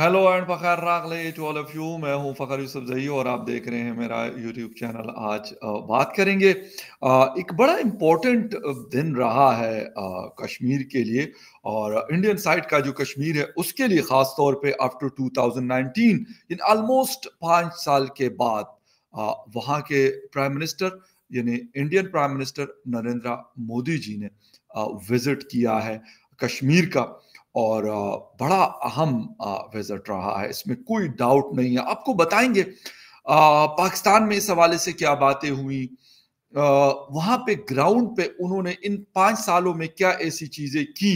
hello and Fakhar रागले to all of you मैं हूं फ़खर यूसुफ जही और आप देख रहे हैं मेरा यूट्यूब चैनल आज बात करेंगे एक बड़ा इम्पोर्टेंट दिन रहा है कश्मीर के लिए और इंडियन साइड का जो कश्मीर है उसके लिए ख़ास तौर पे आफ्टर 2019 इन ऑलमोस्ट पाँच साल के बाद वहां के प्राइम मिनिस्टर यानी Indian prime minister Narendra Modi ji ने विज़िट किया है कश्मीर का और बड़ा अहम विजिट रहा है इसमें कोई डाउट नहीं है आपको बताएंगे पाकिस्तान में इस हवाले से क्या बातें हुई आ, वहां पे ग्राउंड पे उन्होंने इन पांच सालों में क्या ऐसी चीजें की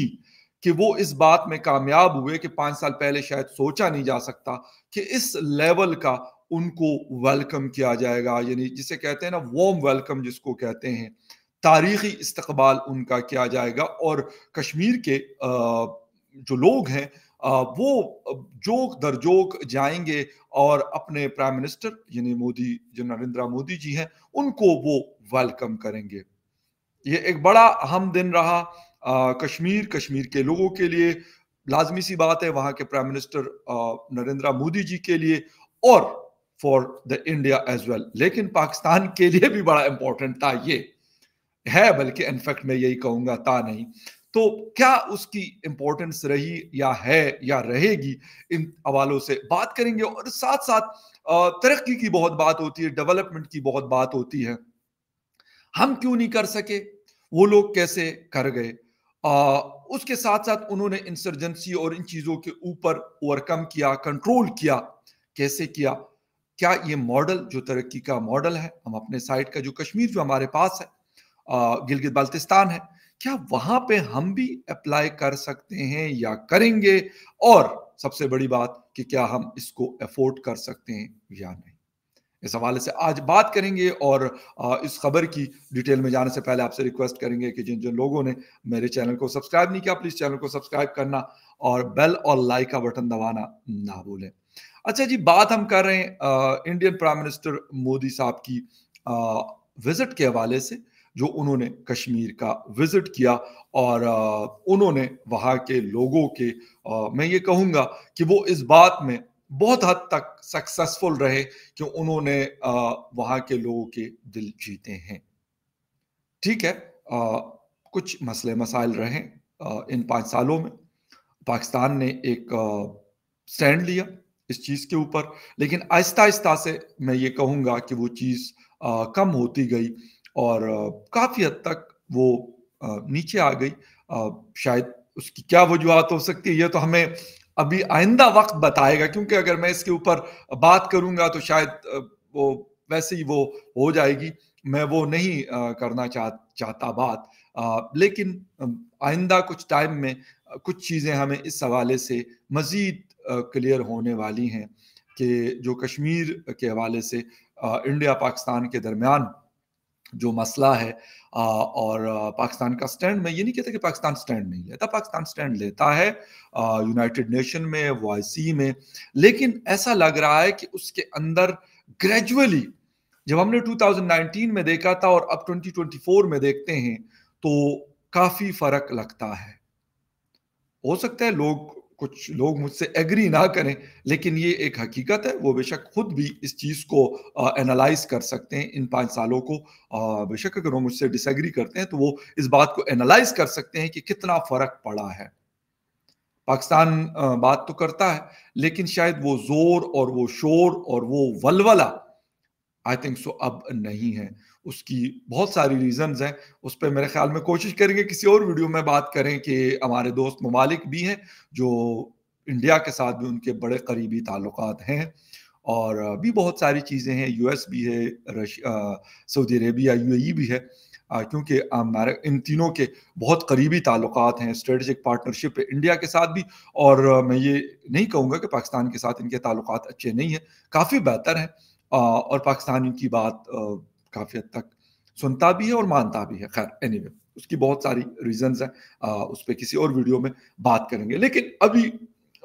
कि वो इस बात में कामयाब हुए कि पांच साल पहले शायद सोचा नहीं जा सकता कि इस लेवल का उनको वेलकम किया जाएगा यानी जिसे कहते हैं ना वॉम वेलकम जिसको कहते हैं तारीखी इस्तकबाल उनका किया जाएगा और कश्मीर के आ, जो लोग हैं वो जोक दर जोक जाएंगे और अपने प्राइम मिनिस्टर यानी मोदी जो नरेंद्र मोदी जी हैं उनको वो वेलकम करेंगे ये एक बड़ा अहम दिन रहा कश्मीर कश्मीर के लोगों के लिए लाजमी सी बात है वहां के प्राइम मिनिस्टर नरेंद्र मोदी जी के लिए और for the India as well लेकिन पाकिस्तान के लिए भी बड़ा इंपॉर्टेंट था ये है बल्कि इनफैक्ट मैं यही कहूंगा था नहीं तो क्या उसकी इंपॉर्टेंस रही या है या रहेगी इन हवालों से बात करेंगे और साथ साथ तरक्की की बहुत बात होती है डेवलपमेंट की बहुत बात होती है हम क्यों नहीं कर सके वो लोग कैसे कर गए आ, उसके साथ साथ उन्होंने इंसर्जेंसी और इन चीजों के ऊपर ओवरकम किया कंट्रोल किया कैसे किया क्या ये मॉडल जो तरक्की का मॉडल है हम अपने साइड का जो कश्मीर जो हमारे पास है गिलगित बाल्तिस्तान है क्या वहां पे हम भी अप्लाई कर सकते हैं या करेंगे और सबसे बड़ी बात कि क्या हम इसको अफोर्ड कर सकते हैं या नहीं इस हवाले से आज बात करेंगे और इस खबर की डिटेल में जाने से पहले आपसे रिक्वेस्ट करेंगे कि जिन जिन लोगों ने मेरे चैनल को सब्सक्राइब नहीं किया प्लीज़ चैनल को सब्सक्राइब करना और बेल और लाइक का बटन दबाना ना भूलें अच्छा जी बात हम कर रहे हैं इंडियन प्राइम मिनिस्टर मोदी साहब की विजिट के हवाले से जो उन्होंने कश्मीर का विजिट किया और उन्होंने वहां के लोगों के मैं ये कहूंगा कि वो इस बात में बहुत हद तक सक्सेसफुल रहे कि उन्होंने वहां के लोगों के दिल जीते हैं ठीक है कुछ मसले मसाइल रहे इन पांच सालों में पाकिस्तान ने एक स्टैंड लिया इस चीज़ के ऊपर लेकिन आहिस्ता आहिस्ता से मैं ये कहूंगा कि वो चीज़ कम होती गई और काफ़ी हद तक वो नीचे आ गई शायद उसकी क्या वजूहत हो सकती है ये तो हमें अभी आइंदा वक्त बताएगा क्योंकि अगर मैं इसके ऊपर बात करूंगा तो शायद वो वैसे ही वो हो जाएगी मैं वो नहीं करना चाह चाहता बात लेकिन आइंदा कुछ टाइम में कुछ चीज़ें हमें इस हवाले से मज़ीद क्लियर होने वाली हैं कि जो कश्मीर के हवाले से इंडिया पाकिस्तान के दरमियान जो मसला है और पाकिस्तान का स्टैंड मैं ये नहीं कहता कि पाकिस्तान स्टैंड नहीं लेता पाकिस्तान स्टैंड लेता है यूनाइटेड नेशन में वाई में लेकिन ऐसा लग रहा है कि उसके अंदर ग्रेजुअली जब हमने 2019 में देखा था और अब 2024 में देखते हैं तो काफी फर्क लगता है हो सकता है लोग कुछ लोग मुझसे एग्री ना करें लेकिन ये एक हकीकत है वो बेशक खुद भी इस चीज़ को एनालाइज कर सकते हैं इन पांच सालों को बेशक अगर वो मुझसे डिसएग्री करते हैं तो वो इस बात को एनालाइज कर सकते हैं कि कितना फ़र्क पड़ा है पाकिस्तान बात तो करता है लेकिन शायद वो जोर और वो शोर और वो वलवला आई थिंक सो अब नहीं है उसकी बहुत सारी रीजंस हैं उस पर मेरे ख्याल में कोशिश करेंगे किसी और वीडियो में बात करें कि हमारे दोस्त ममालिक भी हैं जो इंडिया के साथ भी उनके बड़े करीबी ताल्लुक हैं और भी बहुत सारी चीज़ें हैं यूएस भी है सऊदी अरेबिया यूएई भी है क्योंकि हमारे इन तीनों के बहुत करीबी ताल्लुक हैं स्ट्रेटजिक पार्टनरशिप है इंडिया के साथ भी और मैं ये नहीं कहूँगा कि पाकिस्तान के साथ इनके ताल्लुक अच्छे नहीं हैं काफ़ी बेहतर हैं और पाकिस्तान इनकी बात काफ़ी हद तक सुनता भी है और मानता भी है खैर एनी anyway, उसकी बहुत सारी है आ, उस पर किसी और वीडियो में बात करेंगे लेकिन अभी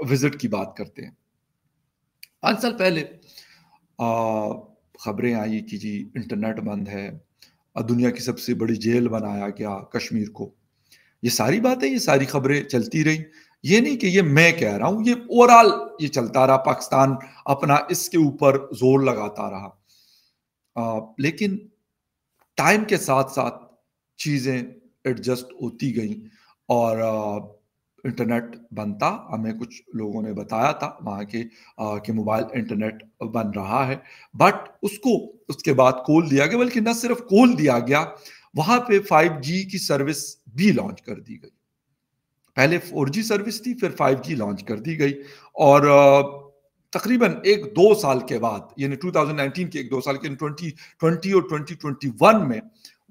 विजिट की बात करते हैं पांच साल पहले खबरें आई कि जी इंटरनेट बंद है दुनिया की सबसे बड़ी जेल बनाया गया कश्मीर को ये सारी बातें ये सारी खबरें चलती रही ये नहीं कि ये मैं कह रहा हूं ये ओवरऑल ये चलता रहा पाकिस्तान अपना इसके ऊपर जोर लगाता रहा लेकिन टाइम के साथ साथ चीज़ें एडजस्ट होती गई और इंटरनेट बनता हमें कुछ लोगों ने बताया था वहाँ के आ, कि मोबाइल इंटरनेट बन रहा है बट उसको उसके बाद कोल दिया गया बल्कि न सिर्फ कोल दिया गया वहाँ पे 5G की सर्विस भी लॉन्च कर दी गई पहले 4G सर्विस थी फिर 5G लॉन्च कर दी गई और आ, तकरीबन एक दो साल के बाद यानी 2019 के एक दो साल के 2020 और 2021 में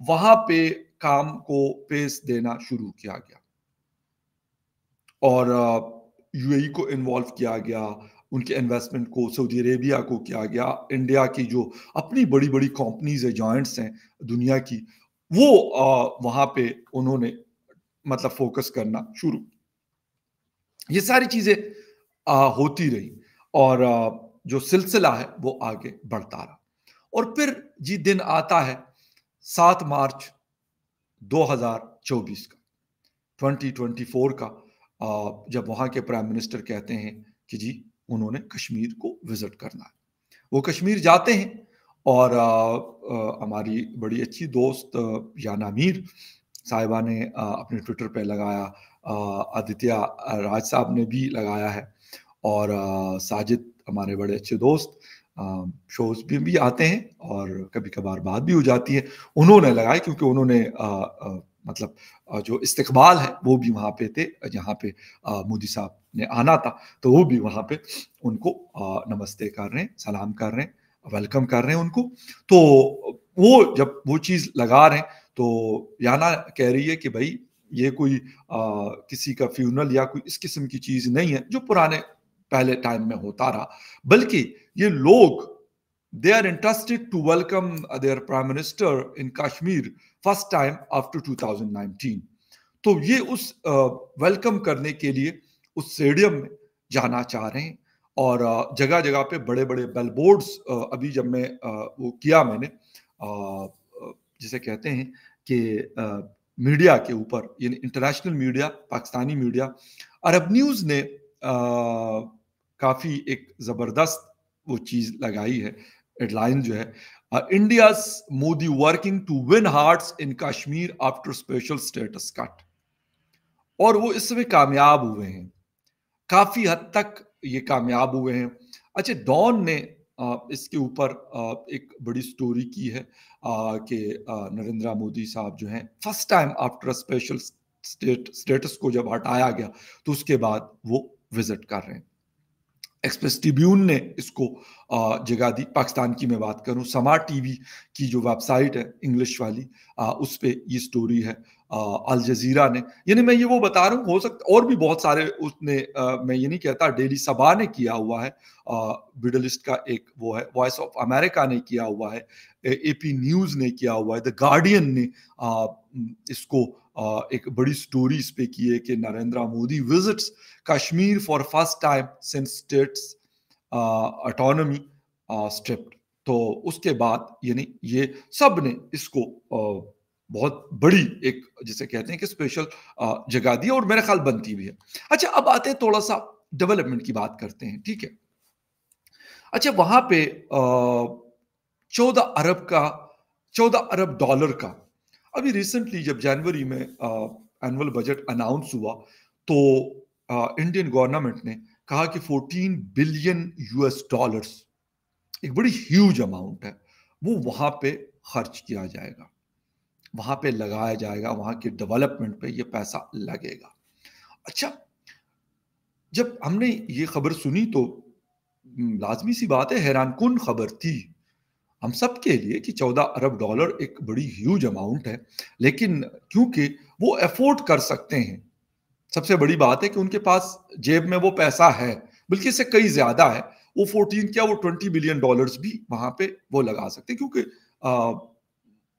वहां पे काम को पेश देना शुरू किया गया और यूएई e को इन्वॉल्व किया गया उनके इन्वेस्टमेंट को सऊदी अरेबिया को किया गया इंडिया की जो अपनी बड़ी बड़ी कंपनीज है जॉइंट्स हैं दुनिया की वो वहां पे उन्होंने मतलब फोकस करना शुरू ये सारी चीजें होती रही और जो सिलसिला है वो आगे बढ़ता रहा और फिर जी दिन आता है सात मार्च 2024 का 2024 का जब वहाँ के प्राइम मिनिस्टर कहते हैं कि जी उन्होंने कश्मीर को विजिट करना है वो कश्मीर जाते हैं और हमारी बड़ी अच्छी दोस्त याना मीर साहिबा ने अपने ट्विटर पर लगाया आदित्य राज साहब ने भी लगाया है और साजिद हमारे बड़े अच्छे दोस्त शोज भी, भी आते हैं और कभी कभार बात भी हो जाती है उन्होंने लगाई क्योंकि उन्होंने मतलब जो इस्तकबाल है वो भी वहाँ पे थे जहाँ पे मोदी साहब ने आना था तो वो भी वहाँ पे उनको नमस्ते कर रहे हैं सलाम कर रहे हैं वेलकम कर रहे हैं उनको तो वो जब वो चीज़ लगा रहे हैं तो याना कह रही है कि भाई ये कोई आ, किसी का फ्यूनल या कोई इस किस्म की चीज़ नहीं है जो पुराने पहले टाइम में होता रहा बल्कि ये लोग they are interested to welcome their prime minister in Kashmir first time after 2019 तो ये उस वेलकम uh, करने के लिए उस स्टेडियम में जाना चाह रहे हैं और जगह uh, जगह पे बड़े बड़े बेल uh, अभी जब मैं uh, वो किया मैंने uh, जिसे कहते हैं कि मीडिया के ऊपर यानी international media Pakistani media Arab News ने काफ़ी एक ज़बरदस्त वो चीज़ लगाई है हेडलाइन जो है India Modi working to win heart in Kashmir after special status cut और वो इसमें कामयाब हुए हैं काफ़ी हद तक ये कामयाब हुए हैं अच्छा डॉन ने इसके ऊपर एक बड़ी स्टोरी की है कि नरेंद्र मोदी साहब जो हैं first time after special state status को जब हटाया गया तो उसके बाद वो विजिट कर रहे हैं एक्सप्रेस ट्रिब्यून ने इसको जगह दी पाकिस्तान की मैं बात करूं समार टीवी की जो वेबसाइट है इंग्लिश वाली उस पर ये स्टोरी है अल जजीरा ने यानी मैं ये वो बता रहा हूँ हो सकता और भी बहुत सारे उसने आ, मैं ये नहीं कहता डेली सबा ने किया हुआ है मिडलिस्ट का एक वो है वॉइस ऑफ अमेरिका ने किया हुआ है ए पी न्यूज ने किया हुआ है द गार्डियन ने आ, इसको आ, एक बड़ी स्टोरी इस पे की है कि Narendra Modi visits Kashmir for first time since state's autonomy stripped तो उसके बाद यानी ये सब ने इसको बहुत बड़ी एक जिसे कहते हैं कि स्पेशल जगह दी और मेरा ख्याल बनती भी है अच्छा अब आते हैं थोड़ा सा डेवलपमेंट की बात करते हैं ठीक है अच्छा वहां पे चौदह अरब का चौदह अरब डॉलर का अभी रिसेंटली जब जनवरी में एनुअल बजट अनाउंस हुआ तो इंडियन गवर्नमेंट ने कहा कि 14 बिलियन यूएस डॉलर्स एक बड़ी ह्यूज अमाउंट है वो वहां पे खर्च किया जाएगा वहां पे लगाया जाएगा वहां की डेवलपमेंट पे ये पैसा लगेगा अच्छा जब हमने ये खबर सुनी तो लाजमी सी बात है हैरान कन खबर थी हम सब के लिए कि 14 अरब डॉलर एक बड़ी ह्यूज अमाउंट है लेकिन क्योंकि वो अफोर्ड कर सकते हैं सबसे बड़ी बात है कि उनके पास जेब में वो पैसा है बल्कि इससे कई ज्यादा है वो 14 क्या वो 20 बिलियन डॉलर्स भी वहां पे वो लगा सकते हैं क्योंकि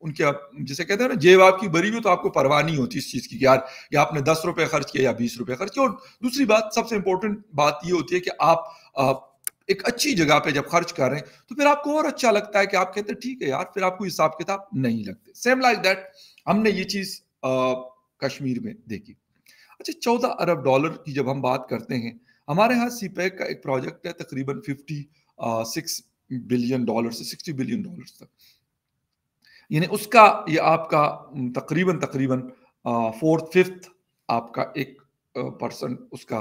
उनके जैसे कहते हैं ना जेब आपकी बरी हुई तो आपको परवाह नहीं होती इस चीज की यार या आपने दस रुपए खर्च किया या बीस रुपए खर्च किया और दूसरी बात सबसे इंपॉर्टेंट बात ये होती है कि आप, एक अच्छी जगह पे जब खर्च कर रहे हैं तो फिर आपको और अच्छा लगता है कि आप कहते हैं ठीक है यार फिर आपको हिसाब किताब नहीं लगते सेम लाइक दैट हमने ये चीज कश्मीर में देखी अच्छा चौदह अरब डॉलर की जब हम बात करते हैं हमारे यहाँ सी e का एक प्रोजेक्ट है तकरीबन फिफ्टी सिक्स बिलियन डॉलर से सिक्सटी बिलियन डॉलर तक यानी उसका ये आपका तकरीबन तकरीबन फोर्थ फिफ्थ आपका एक परसेंट उसका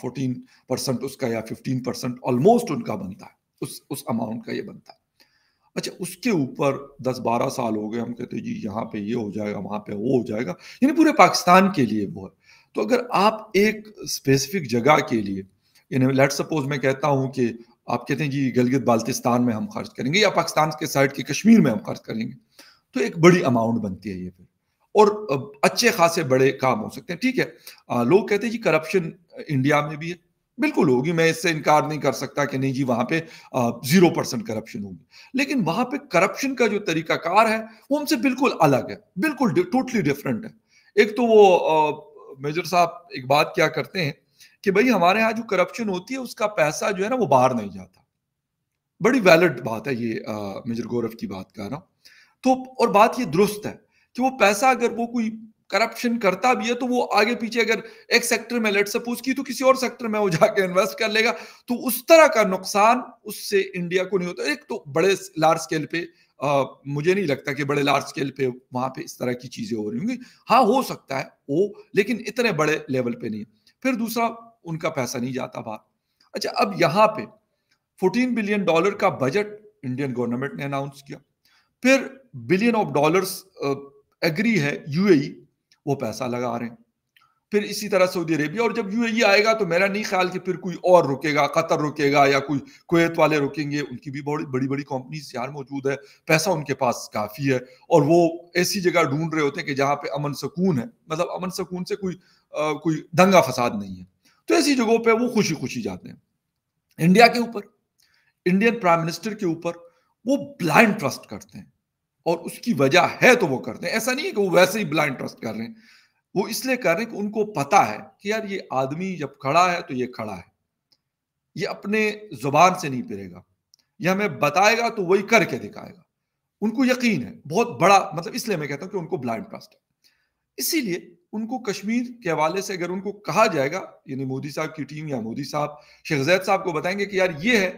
फोर्टीन परसेंट उसका या फिफ्टीन परसेंट ऑलमोस्ट उनका बनता है उस उस अमाउंट का ये बनता है अच्छा उसके ऊपर दस बारह साल हो गए हम कहते हैं जी यहाँ पे ये हो जाएगा वहाँ पे वो हो जाएगा यानी पूरे पाकिस्तान के लिए वो है तो अगर आप एक स्पेसिफिक जगह के लिए यानी लेट सपोज मैं कहता हूँ कि आप कहते हैं जी गलगित बाल्टिस्तान में हम खर्च करेंगे या पाकिस्तान के साइड के कश्मीर में हम खर्च करेंगे तो एक बड़ी अमाउंट बनती है ये फिर और अच्छे खासे बड़े काम हो सकते हैं ठीक है लोग कहते हैं जी करप्शन इंडिया में भी है बिल्कुल होगी मैं इससे इनकार नहीं कर सकता कि नहीं जी वहां पे जीरो परसेंट करप्शन होगी लेकिन वहां पे करप्शन का जो तरीकाकार है वो हमसे बिल्कुल अलग है बिल्कुल टोटली डिफरेंट है एक तो वो मेजर साहब एक बात क्या करते हैं कि भाई हमारे यहाँ जो करप्शन होती है उसका पैसा जो है ना वो बाहर नहीं जाता बड़ी वैलिड बात है ये मेजर गौरव की बात कर रहा हूँ तो और बात ये दुरुस्त है कि वो पैसा अगर वो कोई करप्शन करता भी है तो वो आगे पीछे अगर एक सेक्टर में लेट सपोज की तो किसी और सेक्टर में वो जाके इन्वेस्ट कर लेगा तो उस तरह का नुकसान उससे इंडिया को नहीं होता एक तो बड़े लार्ज स्केल पे आ, मुझे नहीं लगता कि बड़े लार्ज स्केल पे वहां पे इस तरह की चीजें हो रही होंगी हाँ हो सकता है वो लेकिन इतने बड़े लेवल पे नहीं फिर दूसरा उनका पैसा नहीं जाता बाहर अच्छा अब यहाँ पे 14 बिलियन डॉलर का बजट इंडियन गवर्नमेंट ने अनाउंस किया फिर बिलियन ऑफ डॉलर्स एग्री है यूएई e, वो पैसा लगा रहे हैं फिर इसी तरह सऊदी अरेबिया और जब यूएई e आएगा तो मेरा नहीं ख्याल कि फिर कोई और रुकेगा कतर रुकेगा या कोई कुवैत वाले रुकेंगे उनकी भी बड़ी बड़ी बड़ी कंपनीज यार मौजूद है पैसा उनके पास काफ़ी है और वो ऐसी जगह ढूंढ रहे होते हैं कि जहां पे अमन सुकून है मतलब अमन सुकून से कोई आ, कोई दंगा फसाद नहीं है तो ऐसी जगहों पे वो खुशी खुशी जाते हैं इंडिया के ऊपर इंडियन प्राइम मिनिस्टर के ऊपर वो ब्लाइंड ट्रस्ट करते हैं और उसकी वजह है तो वो करते हैं ऐसा नहीं है कि वो वैसे ही ब्लाइंड ट्रस्ट कर रहे हैं वो इसलिए कर रहे हैं कि उनको पता है कि यार ये आदमी जब खड़ा है तो ये खड़ा है ये अपने जुबान से नहीं फिरेगा ये हमें बताएगा तो वही करके दिखाएगा उनको यकीन है बहुत बड़ा मतलब इसलिए मैं कहता हूं कि उनको ब्लाइंड ट्रस्ट है इसीलिए उनको कश्मीर के हवाले से अगर उनको कहा जाएगा यानी मोदी साहब की टीम या मोदी साहब शेख जैद साहब को बताएंगे कि यार ये है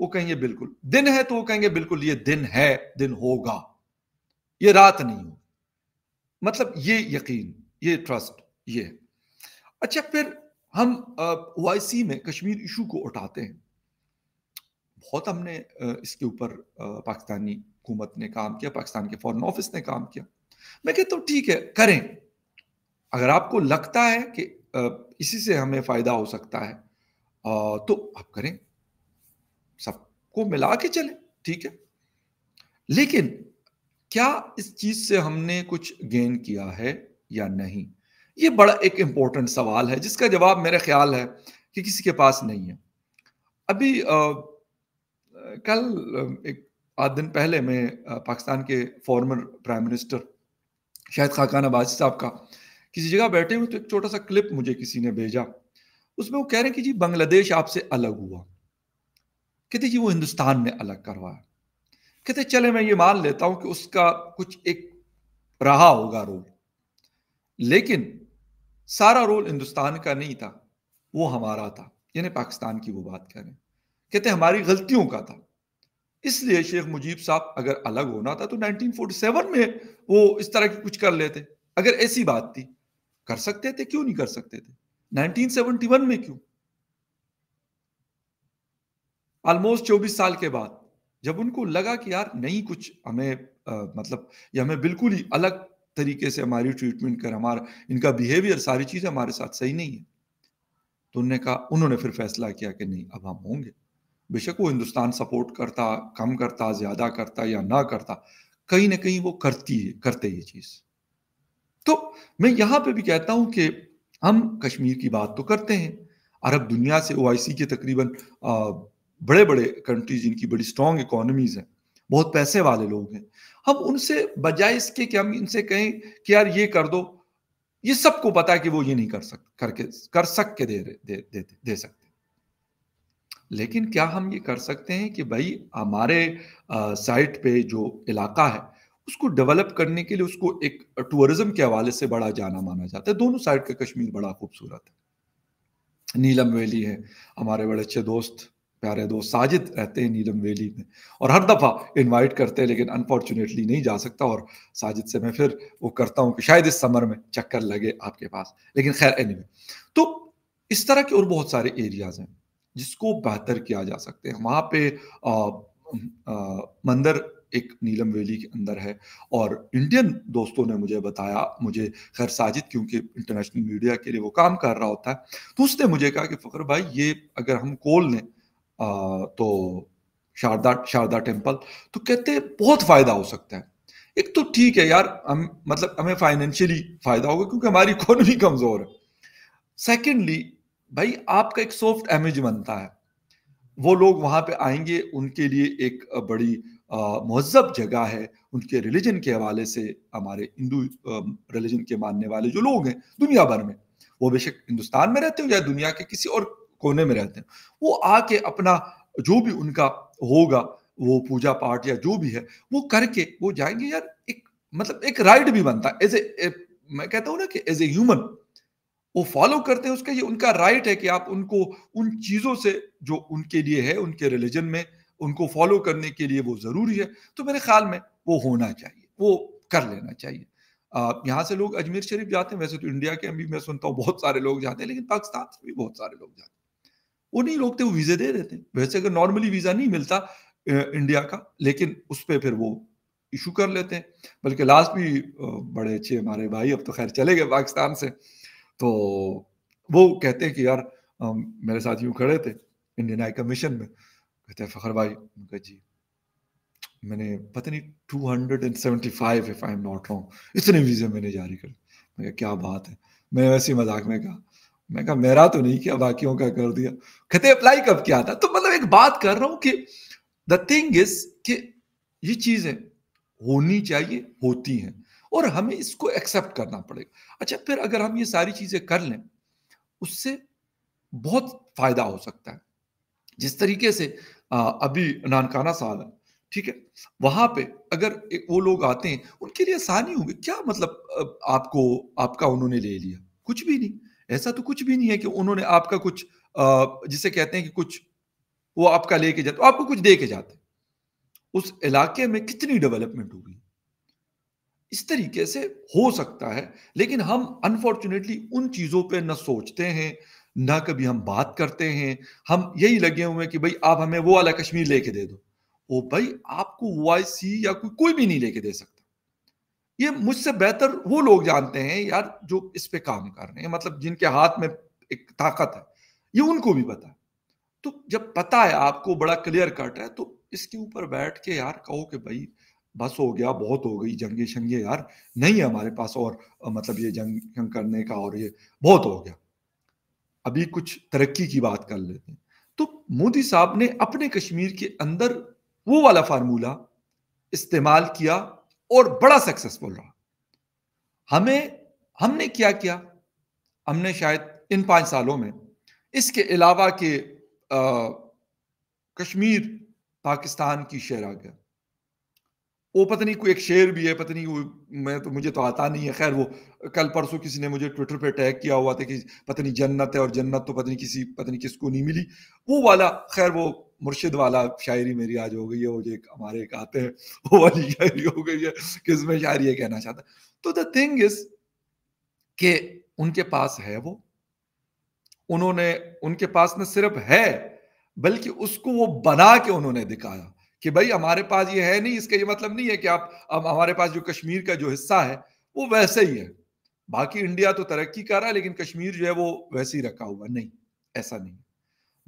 वो कहेंगे बिल्कुल दिन है तो वो कहेंगे बिल्कुल ये दिन है दिन होगा ये रात नहीं हो मतलब ये यकीन ये ट्रस्ट ये है अच्छा फिर हम ओआईसी में कश्मीर इशू को उठाते हैं बहुत हमने इसके ऊपर पाकिस्तानी हुकूमत ने काम किया पाकिस्तान के फॉरन ऑफिस ने काम किया मैं कहता हूँ ठीक है करें अगर आपको लगता है कि इसी से हमें फायदा हो सकता है तो आप करें सबको मिला के चले ठीक है लेकिन क्या इस चीज से हमने कुछ गेन किया है या नहीं ये बड़ा एक इम्पोर्टेंट सवाल है जिसका जवाब मेरा ख्याल है कि किसी के पास नहीं है अभी आ, कल एक आध दिन पहले मैं पाकिस्तान के former prime minister Shahid Khaqan Abbasi साहब का किसी जगह बैठे हुए तो एक छोटा सा क्लिप मुझे किसी ने भेजा उसमें वो कह रहे हैं कि जी बांग्लादेश आपसे अलग हुआ कहते जी वो हिंदुस्तान ने अलग करवाया कहते चले मैं ये मान लेता हूं कि उसका कुछ एक रहा होगा रोल लेकिन सारा रोल हिंदुस्तान का नहीं था वो हमारा था यानी पाकिस्तान की वो बात करें कहते हमारी गलतियों का था इसलिए शेख मुजीब साहब अगर अलग होना था तो 1947 में वो इस तरह की कुछ कर लेते अगर ऐसी बात थी कर सकते थे क्यों नहीं कर सकते थे 1971 में क्यों ऑलमोस्ट 24 साल के बाद जब उनको लगा कि यार नहीं कुछ हमें आ, मतलब ये हमें बिल्कुल ही अलग तरीके से हमारी ट्रीटमेंट कर हमारा इनका बिहेवियर सारी चीजें हमारे साथ सही नहीं है तो उन्होंने कहा उन्होंने फिर फैसला किया कि नहीं अब हम होंगे बेशक वो हिंदुस्तान सपोर्ट करता कम करता ज्यादा करता या ना करता कहीं ना कहीं वो करती है करते ये चीज़ तो मैं यहां पे भी कहता हूं कि हम कश्मीर की बात तो करते हैं अरब दुनिया से ओ के तकरीबन बड़े बड़े कंट्रीज जिनकी बड़ी स्ट्रॉन्ग इकोनॉमीज हैं बहुत पैसे वाले लोग हैं हम उनसे बजाय इसके कि हम इनसे कहें कि यार ये कर दो ये सबको पता है कि वो ये नहीं कर सक करके कर सक के दे दे, दे, दे सकते लेकिन क्या हम ये कर सकते हैं कि भाई हमारे साइट पे जो इलाका है उसको डेवलप करने के लिए उसको एक टूरिज्म के हवाले से बड़ा जाना माना जाता है दोनों साइड का कश्मीर बड़ा खूबसूरत है नीलम वैली है हमारे बड़े अच्छे दोस्त प्यारे दोस्त साजिद रहते हैं नीलम वैली में और हर दफ़ा इनवाइट करते हैं लेकिन अनफॉर्चुनेटली नहीं जा सकता और साजिद से मैं फिर वो करता हूँ कि शायद इस समर में चक्कर लगे आपके पास लेकिन खैर एनी तो इस तरह के और बहुत सारे एरियाज हैं जिसको बेहतर किया जा सकते हैं वहाँ पे आ, आ, मंदिर एक नीलम वैली के अंदर है और इंडियन दोस्तों ने मुझे बताया मुझे खैर साजिद क्योंकि इंटरनेशनल मीडिया के लिए वो काम कर रहा होता है तो उसने मुझे कहा कि फ़ख्र भाई ये अगर हम कोल लें तो शारदा शारदा टेम्पल तो कहते बहुत फ़ायदा हो सकता है एक तो ठीक है यार हम मतलब हमें फाइनेंशियली फ़ायदा होगा क्योंकि हमारी इकोनॉमी कमज़ोर है सेकेंडली भाई आपका एक सॉफ्ट इमेज बनता है वो लोग वहां पे आएंगे उनके लिए एक बड़ी महजब जगह है उनके रिलीजन के हवाले से हमारे हिंदू रिलीजन के मानने वाले जो लोग हैं दुनिया भर में वो बेशक हिंदुस्तान में रहते हो या दुनिया के किसी और कोने में रहते हैं वो आके अपना जो भी उनका होगा वो पूजा पाठ या जो भी है वो करके वो जाएंगे यार एक मतलब एक राइट भी बनता है एज ए मैं कहता हूँ ना कि एज ए ह्यूमन वो फॉलो करते हैं उसका ये उनका राइट है कि आप उनको उन चीज़ों से जो उनके लिए है उनके रिलीजन में उनको फॉलो करने के लिए वो ज़रूरी है तो मेरे ख्याल में वो होना चाहिए वो कर लेना चाहिए यहाँ से लोग अजमेर शरीफ जाते हैं वैसे तो इंडिया के भी मैं सुनता हूँ बहुत सारे लोग जाते हैं लेकिन पाकिस्तान से भी बहुत सारे लोग जाते हैं वो नहीं रोकते वो वीज़े दे देते हैं वैसे अगर नॉर्मली वीज़ा नहीं मिलता इंडिया का लेकिन उस पर फिर वो इशू कर लेते हैं बल्कि लास्ट भी बड़े अच्छे हमारे भाई अब तो खैर चले गए पाकिस्तान से तो वो कहते हैं कि यार मेरे साथ यूँ खड़े थे इंडियन हाई कमीशन में कहते हैं फ़खर भाई उनका जी मैंने पता नहीं two hundred and seventy five if I am not wrong इतने वीज़े मैंने जारी कर मैं क्या बात है मैं वैसे मजाक में कहा मैं कहा मेरा तो नहीं किया बाकियों का कर दिया कहते अप्लाई कब किया था तो मतलब एक बात कर रहा हूं कि द थिंग इज कि ये चीज़ें होनी चाहिए होती हैं और हमें इसको एक्सेप्ट करना पड़ेगा अच्छा फिर अगर हम ये सारी चीज़ें कर लें उससे बहुत फायदा हो सकता है जिस तरीके से अभी नानकाना साल है ठीक है वहां पे अगर वो लोग आते हैं उनके लिए आसानी होगी क्या मतलब आपको आपका उन्होंने ले लिया कुछ भी नहीं ऐसा तो कुछ भी नहीं है कि उन्होंने आपका कुछ जिसे कहते हैं कि कुछ वो आपका लेके जाते आपको कुछ दे के जाते उस इलाके में कितनी डेवलपमेंट होगी इस तरीके से हो सकता है लेकिन हम अनफॉर्चुनेटली उन चीज़ों पे न सोचते हैं ना कभी हम बात करते हैं हम यही लगे हुए हैं कि भाई आप हमें वो वाला कश्मीर लेके दे दो ओ भाई आपको वाईसी या कोई कोई भी नहीं लेके दे सकता ये मुझसे बेहतर वो लोग जानते हैं यार जो इस पे काम कर रहे हैं मतलब जिनके हाथ में एक ताकत है ये उनको भी पता है तो जब पता है आपको बड़ा क्लियर कट है तो इसके ऊपर बैठ के यार कहो कि भाई बस हो गया बहुत हो गई जंगे शंगे यार नहीं है हमारे पास और मतलब ये जंग करने का और ये बहुत हो गया अभी कुछ तरक्की की बात कर लेते हैं तो मोदी साहब ने अपने कश्मीर के अंदर वो वाला फार्मूला इस्तेमाल किया और बड़ा सक्सेसफुल रहा हमें हमने क्या किया हमने शायद इन पांच सालों में इसके अलावा के आ, कश्मीर पाकिस्तान की शहर आ गया वो पता नहीं कोई एक शेर भी है पता नहीं वो मैं तो मुझे तो आता नहीं है खैर वो कल परसों किसी ने मुझे ट्विटर पे टैग किया हुआ था कि पता नहीं जन्नत है और जन्नत तो पता नहीं किसी पता नहीं किसको नहीं मिली वो वाला खैर वो मुर्शिद वाला शायरी मेरी आज हो गई है वो जो एक हमारे एक आते हैं वो वाली शायरी हो गई है किसमें शायरी ये कहना चाहता तो द थिंग इज के उनके पास है वो उन्होंने उनके पास न सिर्फ है बल्कि उसको वो बना के उन्होंने दिखाया कि भाई हमारे पास ये है नहीं इसका ये मतलब नहीं है कि आप अब हमारे पास जो कश्मीर का जो हिस्सा है वो वैसे ही है बाकी इंडिया तो तरक्की कर रहा है लेकिन कश्मीर जो है वो वैसे ही रखा हुआ नहीं ऐसा नहीं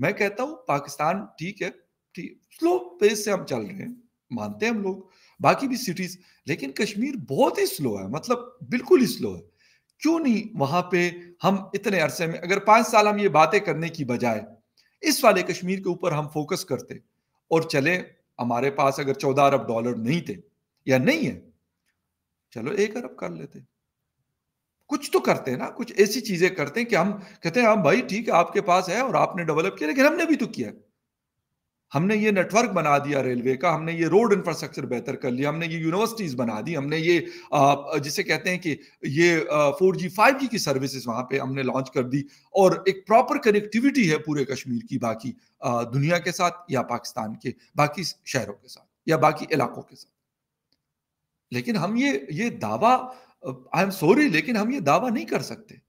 मैं कहता हूं पाकिस्तान ठीक है ठीक स्लो पेस से हम चल रहे हैं मानते हैं हम लोग बाकी भी सिटीज लेकिन कश्मीर बहुत ही स्लो है मतलब बिल्कुल ही स्लो है क्यों नहीं वहां पे हम इतने अरसे में अगर पांच साल हम ये बातें करने की बजाय इस वाले कश्मीर के ऊपर हम फोकस करते और चले हमारे पास अगर चौदह अरब डॉलर नहीं थे या नहीं है चलो एक अरब कर लेते कुछ तो करते हैं ना कुछ ऐसी चीजें करते हैं कि हम कहते हैं हम हाँ भाई ठीक है आपके पास है और आपने डेवलप किया लेकिन हमने भी तो किया है हमने ये नेटवर्क बना दिया रेलवे का हमने ये रोड इंफ्रास्ट्रक्चर बेहतर कर लिया हमने ये यूनिवर्सिटीज बना दी हमने ये जिसे कहते हैं कि ये फोर जी फाइव जी की सर्विसेज वहां पे हमने लॉन्च कर दी और एक प्रॉपर कनेक्टिविटी है पूरे कश्मीर की बाकी दुनिया के साथ या पाकिस्तान के बाकी शहरों के साथ या बाकी इलाकों के साथ लेकिन हम ये ये दावा आई एम सॉरी लेकिन हम ये दावा नहीं कर सकते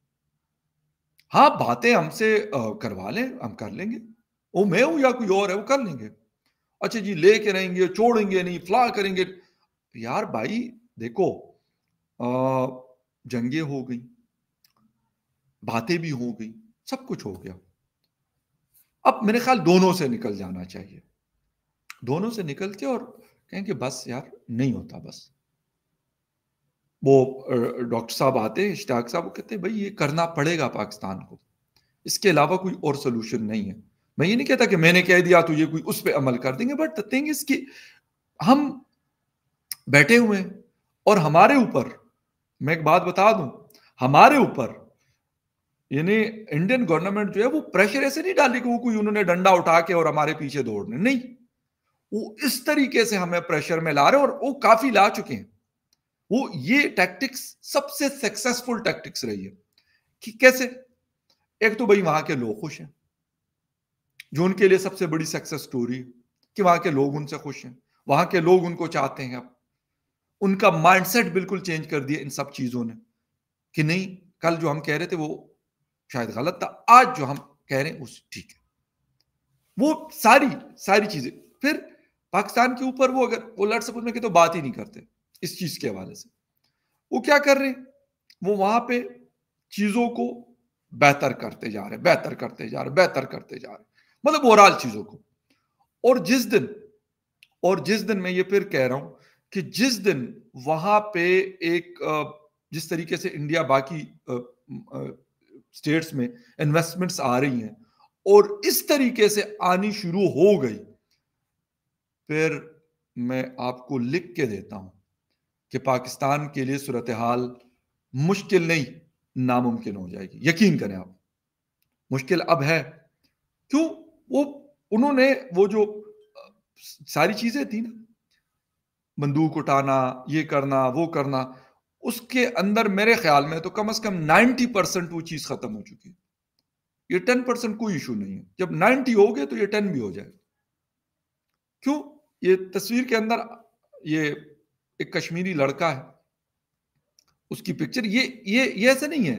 हाँ बातें हमसे करवा लें हम कर लेंगे वो मैं हूं या कोई और है वो कर लेंगे अच्छा जी लेके रहेंगे छोड़ेंगे नहीं फ्ला करेंगे यार भाई देखो जंगे हो गई बातें भी हो गई सब कुछ हो गया अब मेरे ख्याल दोनों से निकल जाना चाहिए दोनों से निकल के और कहेंगे बस यार नहीं होता बस वो डॉक्टर साहब आते इश्ताक साहब वो कहते भाई ये करना पड़ेगा पाकिस्तान को इसके अलावा कोई और सोल्यूशन नहीं है मैं ये नहीं कहता कि मैंने कह दिया तो ये कोई उस पर अमल कर देंगे बट थिंग इज कि हम बैठे हुए हैं और हमारे ऊपर मैं एक बात बता दूं हमारे ऊपर यानी इंडियन गवर्नमेंट जो है वो प्रेशर ऐसे नहीं डाली कि वो कोई उन्होंने डंडा उठा के और हमारे पीछे दौड़ने नहीं वो इस तरीके से हमें प्रेशर में ला रहे और वो काफी ला चुके हैं वो ये टैक्टिक्स सबसे सक्सेसफुल टैक्टिक्स रही है कि कैसे एक तो भाई वहां के लोग खुश हैं जो उनके लिए सबसे बड़ी सक्सेस स्टोरी कि वहां के लोग उनसे खुश हैं वहां के लोग उनको चाहते हैं अब उनका माइंडसेट बिल्कुल चेंज कर दिया इन सब चीजों ने कि नहीं कल जो हम कह रहे थे वो शायद गलत था आज जो हम कह रहे हैं उस ठीक है वो सारी सारी चीजें फिर पाकिस्तान के ऊपर वो अगर वो लड़ सपोज में कि तो बात ही नहीं करते इस चीज के हवाले से वो क्या कर रहे हैं वो वहां पे चीजों को बेहतर करते जा रहे बेहतर करते जा रहे बेहतर करते जा रहे मतलब ओवरऑल चीजों को और जिस दिन और जिस दिन मैं ये फिर कह रहा हूं कि जिस दिन वहां पे एक जिस तरीके से इंडिया बाकी स्टेट्स में इन्वेस्टमेंट्स आ रही हैं और इस तरीके से आनी शुरू हो गई फिर मैं आपको लिख के देता हूं कि पाकिस्तान के लिए सूरत हाल मुश्किल नहीं नामुमकिन हो जाएगी यकीन करें आप मुश्किल अब है क्यों वो उन्होंने वो जो सारी चीजें थी ना बंदूक उठाना ये करना वो करना उसके अंदर मेरे ख्याल में तो कम से कम 90 परसेंट वो चीज खत्म हो चुकी है ये 10 परसेंट कोई इशू नहीं है जब 90 हो गए तो ये 10 भी हो जाए क्यों ये तस्वीर के अंदर ये एक कश्मीरी लड़का है उसकी पिक्चर ये ये ये ऐसे नहीं है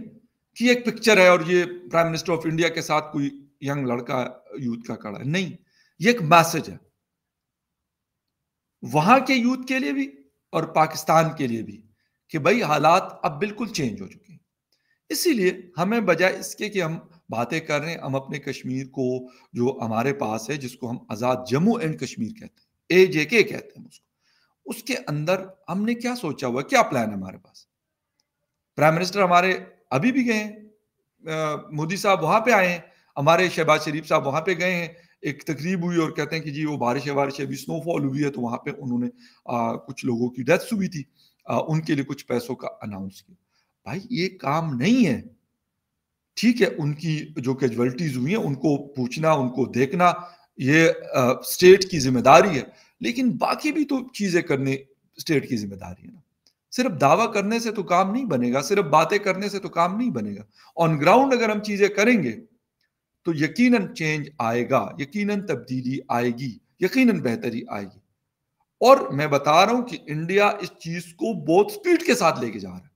कि एक पिक्चर है और ये प्राइम मिनिस्टर ऑफ इंडिया के साथ कोई यंग लड़का यूथ का कड़ा है नहीं ये एक मैसेज है वहां के यूथ के लिए भी और पाकिस्तान के लिए भी कि भाई हालात अब बिल्कुल चेंज हो चुके हैं इसीलिए हमें बजाय इसके कि हम बातें कर रहे हैं हम अपने कश्मीर को जो हमारे पास है जिसको हम आज़ाद जम्मू एंड कश्मीर कहते हैं ए जे के कहते हैं उसको उसके अंदर हमने क्या सोचा हुआ क्या प्लान है हमारे पास प्राइम मिनिस्टर हमारे अभी भी गए मोदी साहब वहां पे आए हैं हमारे शहबाज शरीफ साहब वहां पे गए हैं एक तकरीब हुई और कहते हैं कि जी वो बारिश बारिश अभी स्नोफॉल हुई है तो वहां पे उन्होंने आ, कुछ लोगों की डेथ हुई थी आ, उनके लिए कुछ पैसों का अनाउंस किया भाई ये काम नहीं है ठीक है उनकी जो कैजुअलिटीज हुई है उनको पूछना उनको देखना ये आ, स्टेट की जिम्मेदारी है लेकिन बाकी भी तो चीजें करने स्टेट की जिम्मेदारी है ना सिर्फ दावा करने से तो काम नहीं बनेगा सिर्फ बातें करने से तो काम नहीं बनेगा ऑन ग्राउंड अगर हम चीजें करेंगे तो यकीनन चेंज आएगा यकीनन तब्दीली आएगी यकीनन बेहतरी आएगी और मैं बता रहा हूं कि इंडिया इस चीज को बहुत स्पीड के साथ लेके जा रहा है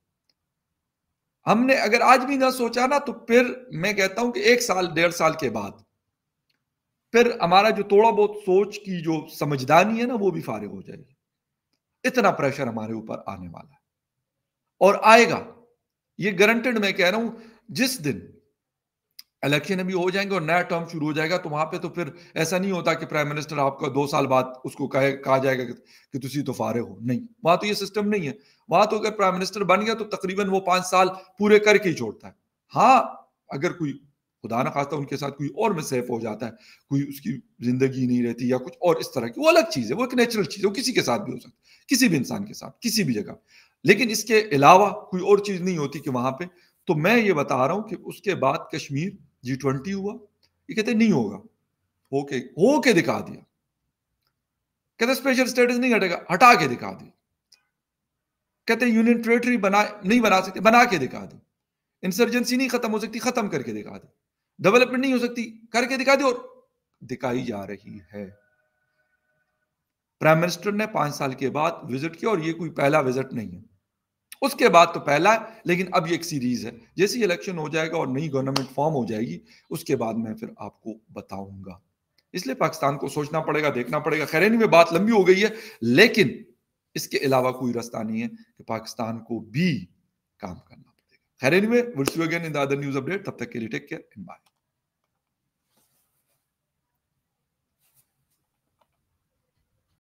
हमने अगर आज भी ना सोचा ना तो फिर मैं कहता हूं कि एक साल डेढ़ साल के बाद फिर हमारा जो थोड़ा बहुत सोच की जो समझदारी है ना वो भी फारिग हो जाएगी इतना प्रेशर हमारे ऊपर आने वाला है और आएगा ये गारंटेड मैं कह रहा हूं जिस दिन इलेक्शन अभी हो जाएंगे और नया टर्म शुरू हो जाएगा तो वहां पे तो फिर ऐसा नहीं होता कि प्राइम मिनिस्टर आपका दो साल बाद उसको कहे कहा जाएगा कि तुम तो फारे हो नहीं वहां तो ये सिस्टम नहीं है वहां तो अगर प्राइम मिनिस्टर बन गया तो तकरीबन वो पांच साल पूरे करके ही छोड़ता है हाँ अगर कोई खुदा ना खास्ता उनके साथ कोई और सेफ हो जाता है कोई उसकी जिंदगी नहीं रहती या कुछ और इस तरह की वो अलग चीज है वो एक नेचुरल चीज है वो किसी के साथ भी हो सकता है किसी भी इंसान के साथ किसी भी जगह लेकिन इसके अलावा कोई और चीज नहीं होती कि वहां पे तो मैं ये बता रहा हूँ कि उसके बाद कश्मीर जी ट्वेंटी हुआ ये कहते नहीं होगा होके होके दिखा दिया कहते स्पेशल स्टेटस नहीं हटेगा हटा के दिखा दी कहते यूनियन टेरेटरी बना नहीं बना सकते बना के दिखा दी इंसर्जेंसी नहीं खत्म हो सकती खत्म करके दिखा दी डेवलपमेंट नहीं हो सकती करके दिखा दी और दिखाई जा रही है प्राइम मिनिस्टर ने पांच साल के बाद विजिट किया और ये कोई पहला विजिट नहीं है उसके बाद तो पहला है लेकिन अब ये एक सीरीज है जैसे ही इलेक्शन हो जाएगा और नई गवर्नमेंट फॉर्म हो जाएगी उसके बाद मैं फिर आपको बताऊंगा इसलिए पाकिस्तान को सोचना पड़ेगा देखना पड़ेगा खैरनी में बात लंबी हो गई है लेकिन इसके अलावा कोई रास्ता नहीं है कि पाकिस्तान को भी काम करना पड़ेगा खैरनी में अगेन इन न्यूज अपडेट तब तक के लिए टेक केयर बाय